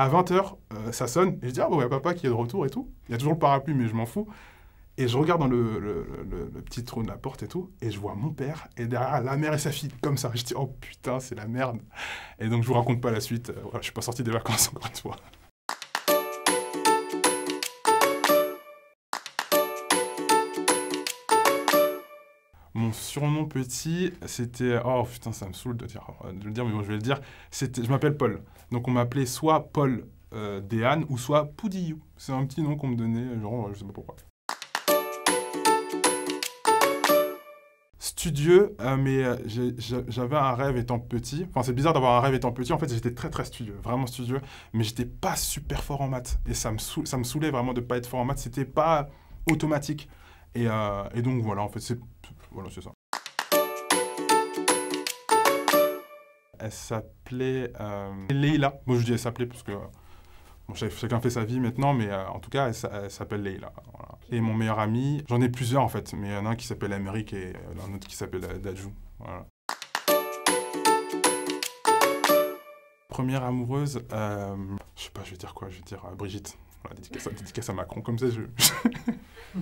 À 20h, euh, ça sonne. Et je dis, ah, y a papa qui est de retour et tout. Il y a toujours le parapluie, mais je m'en fous. Et je regarde dans le, petit trou de la porte et tout, et je vois mon père, et derrière la mère et sa fille, comme ça. Je dis, oh putain, c'est la merde. Et donc, je vous raconte pas la suite. Euh, je suis pas sorti des vacances encore une fois. Mon surnom petit, c'était. Oh putain, ça me saoule de, dire, de le dire, mais bon, je vais le dire. Je m'appelle Paul. Donc on m'appelait soit Paul euh, ou soit Poudillou. C'est un petit nom qu'on me donnait, genre, je sais pas pourquoi. studieux, euh, mais euh, j'avais un rêve étant petit. Enfin, c'est bizarre d'avoir un rêve étant petit. En fait, j'étais très très studieux, vraiment studieux, mais j'étais pas super fort en maths. Et ça me, ça me saoulait vraiment de pas être fort en maths. C'était pas automatique. Et, euh, et donc voilà, en fait, c'est voilà, c'est ça. Elle s'appelait euh, Leila. Moi, je dis elle s'appelait parce que chacun fait sa vie maintenant, mais euh, en tout cas, elle, s'appelle Leila. Et mon meilleur ami, j'en ai plusieurs en fait, mais il y en a un qui s'appelle Amérique et euh, un autre qui s'appelle Dajou. Voilà. Première amoureuse, euh, je sais pas, je vais dire quoi, je vais dire euh, Brigitte. dédicace, à, Macron, comme ça, je n'ai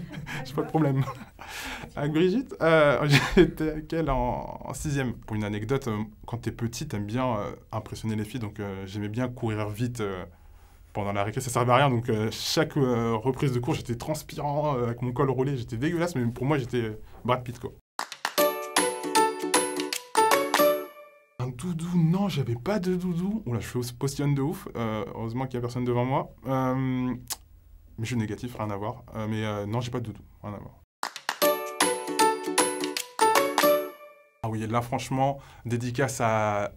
pas de problème. avec Brigitte, euh, j'étais avec elle en, sixième. Pour une anecdote, euh, quand tu t'es petit, t'aimes bien impressionner les filles, donc j'aimais bien courir vite pendant la récré, ça servait à rien. Donc, chaque reprise de cours, j'étais transpirant, avec mon col roulé, j'étais dégueulasse, mais pour moi, j'étais Brad Pitt, quoi. doudou, non, j'avais pas de doudou. Oula, je postillonne de ouf. Euh, heureusement qu'il y a personne devant moi. mais je suis négatif, rien à voir. Euh, mais euh, non, j'ai pas de doudou, rien à voir. Ah oui, là, franchement, dédicace à.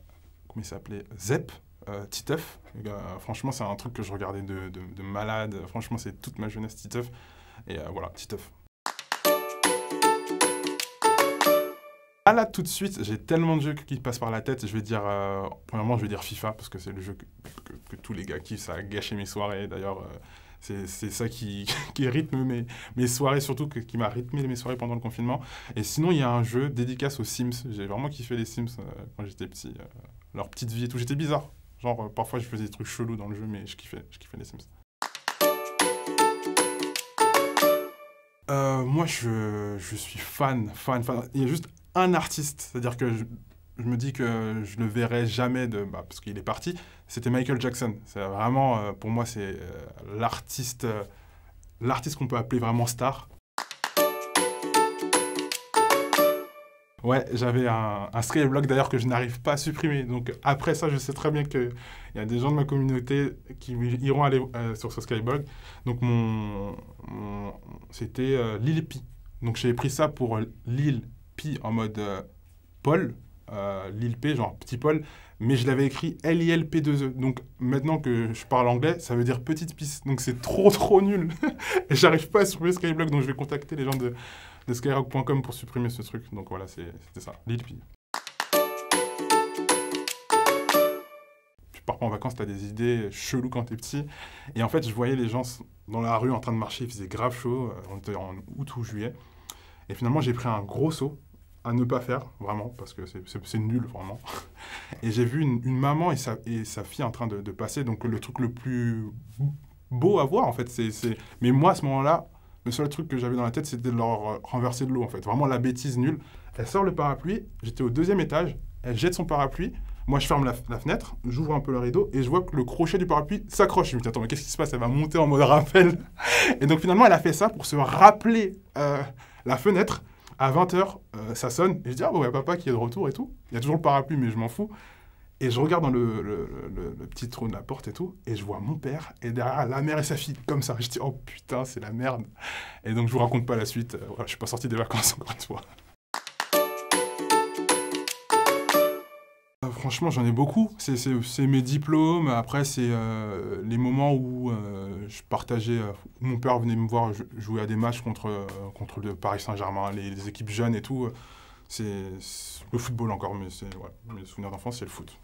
Comment il s'appelait Zep. Titeuf, franchement c'est un truc que je regardais de, de malade, franchement c'est toute ma jeunesse Titeuf, et voilà Titeuf, Ah là, tout de suite, j'ai tellement de jeux qui passent par la tête. Je vais dire, euh, premièrement, je vais dire FIFA, parce que c'est le jeu que, tous les gars kiffent. Ça a gâché mes soirées. D'ailleurs, euh, c'est ça qui, qui rythme mes, mes, soirées, surtout que, qui m'a rythmé mes soirées pendant le confinement. Et sinon, il y a un jeu dédicace aux Sims. J'ai vraiment kiffé les Sims euh, quand j'étais petit. leur petite vie et tout. J'étais bizarre. Genre, parfois, je faisais des trucs chelous dans le jeu, mais je kiffais, je les Sims. moi, je, je, suis fan, fan, fan. Il y a juste un artiste. C'est-à-dire que je, me dis que je le verrai jamais de, bah, parce qu'il est parti. C'était Michael Jackson. C'est vraiment, euh, pour moi, c'est euh, l'artiste, euh, l'artiste qu'on peut appeler vraiment star. Ouais, j'avais un, un blog d'ailleurs que je n'arrive pas à supprimer. Donc après ça, je sais très bien qu'il y a des gens de ma communauté qui iront aller sur ce skyblog. Donc mon, c'était Lilipi. Donc j'ai pris ça pour Lil en mode euh, Paul, euh, genre petit Paul, mais je l'avais écrit L-I-L-P-2-E. Donc maintenant que je parle anglais, ça veut dire petite pisse. Donc c'est trop trop nul. Et j'arrive pas à supprimer Skyblock, donc je vais contacter les gens de, de skyrock.com pour supprimer ce truc. Donc voilà, c'était ça, LILP. Tu pars pas en vacances, t'as des idées cheloues quand t'es petit. Et en fait, je voyais les gens dans la rue en train de marcher, il faisait grave chaud, euh, on était en août ou juillet. Et finalement, j'ai pris un gros saut à ne pas faire, vraiment, parce que c'est nul, vraiment. Et j'ai vu une, maman et sa, et sa, fille en train de, passer, donc le truc le plus beau à voir, en fait. c'est Mais moi, à ce moment-là, le seul truc que j'avais dans la tête, c'était de leur renverser de l'eau, en fait. Vraiment la bêtise nulle. Elle sort le parapluie, j'étais au deuxième étage, elle jette son parapluie, moi, je ferme la, fenêtre, j'ouvre un peu le rideau et je vois que le crochet du parapluie s'accroche. Je me dis, attends, mais qu'est-ce qui se passe Elle va monter en mode rappel. Et donc, finalement, elle a fait ça pour se rappeler euh, la fenêtre à 20h, euh, ça sonne. Et je dis, ah, y a papa qui est de retour et tout. Il y a toujours le parapluie, mais je m'en fous. Et je regarde dans le, petit trou de la porte et tout, et je vois mon père, et derrière la mère et sa fille, comme ça. Je dis, oh putain, c'est la merde. Et donc, je vous raconte pas la suite. Euh, voilà, je suis pas sorti des vacances encore une fois. Franchement, j'en ai beaucoup. C'est mes diplômes. Après, c'est euh, les moments où euh, je partageais. Euh, mon père venait me voir jouer à des matchs contre, contre le Paris Saint-Germain, les, équipes jeunes et tout. C'est le football encore, mais c'est ouais, mes souvenirs d'enfance, c'est le foot.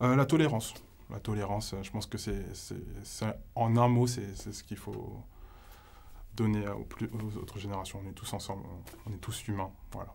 la tolérance. La tolérance, je pense que c'est en un mot, c'est ce qu'il faut donner aux, autres générations. On est tous ensemble, on est tous humains. Voilà.